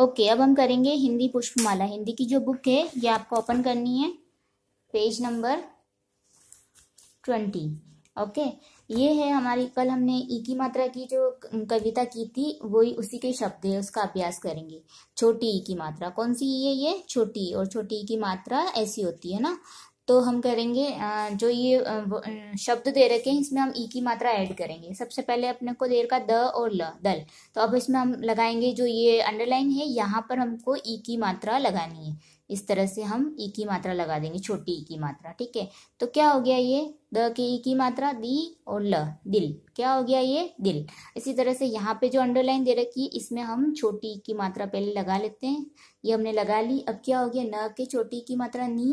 okay अब हम करेंगे हिंदी पुष्पमाला हिंदी की जो बुक है ये आपको ओपन करनी है पेज नंबर ट्वेंटी ओके ये है हमारी कल हमने ई e की मात्रा की जो कविता की थी वही उसी के शब्द है उसका अभ्यास करेंगे छोटी ई e की मात्रा कौन सी ये e है ये छोटी और छोटी ई की मात्रा ऐसी होती है ना तो हम करेंगे जो ये शब्द दे रखे हैं इसमें हम ई e की मात्रा ऐड करेंगे सबसे पहले अपने को दे रखा द और ल दल तो अब इसमें हम लगाएंगे जो ये अंडरलाइन है यहाँ पर हमको ई e की मात्रा लगानी है इस तरह से हम ई e की मात्रा लगा देंगे छोटी ई की मात्रा ठीक है तो क्या हो गया ये द की ई की मात्रा दी और ल दिल क्या हो गया ये दिल इसी तरह से यहाँ पे जो अंडरलाइन दे रखी है इसमें हम छोटी ई की मात्रा पहले लगा लेते हैं ये हमने लगा ली अब क्या हो गया न के छोटी की मात्रा नी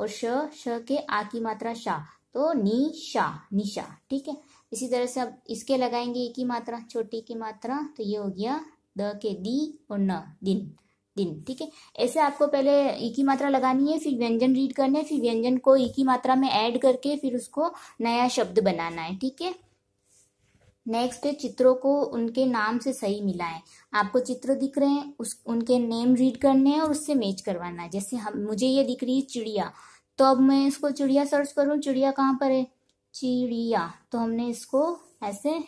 और श श के आ की मात्रा शाह तो निशा निशा ठीक है इसी तरह से अब इसके लगाएंगे एक ही मात्रा छोटी की मात्रा तो ये हो गया द के दी और न दिन दिन ठीक है ऐसे आपको पहले एक ही मात्रा लगानी है फिर व्यंजन रीड करने फिर व्यंजन को एक ही मात्रा में ऐड करके फिर उसको नया शब्द बनाना है ठीक है नेक्स्ट चित्रों को उनके नाम से सही मिलाएं आपको चित्र दिख रहे हैं उस उनके नेम रीड करने हैं और उससे मैच करवाना है जैसे हम मुझे ये दिख रही है चिड़िया तो अब मैं इसको चिड़िया सर्च करूँ चिड़िया कहाँ पर है चिड़िया तो हमने इसको ऐसे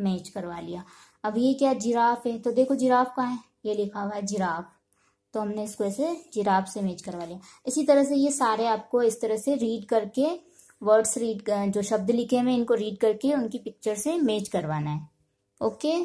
मैच करवा लिया अब ये क्या जिराफ है तो देखो जिराफ कहाँ है ये लिखा हुआ है जिराफ तो हमने इसको ऐसे जिराफ से मैच करवा लिया इसी तरह से ये सारे आपको इस तरह से रीड करके वर्ड्स रीड जो शब्द लिखे हैं इनको रीड करके उनकी पिक्चर से मैच करवाना है ओके